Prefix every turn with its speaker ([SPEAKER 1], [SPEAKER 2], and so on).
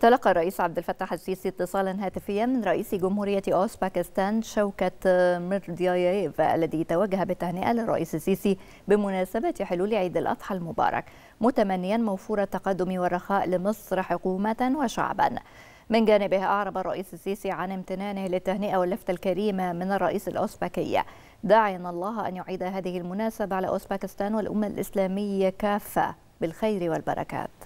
[SPEAKER 1] تلقى الرئيس عبد الفتاح السيسي اتصالا هاتفيا من رئيس جمهورية أوس باكستان شوكت ميرديايف الذي توجه بالتهنئة للرئيس السيسي بمناسبة حلول عيد الأضحى المبارك متمنيا موفور التقدم والرخاء لمصر حكومة وشعبا من جانبه أعرب الرئيس السيسي عن امتنانه للتهنئة واللفتة الكريمة من الرئيس الأوزبكي داعيا الله أن يعيد هذه المناسبة على اوزباكستان والأمة الإسلامية كافة بالخير والبركات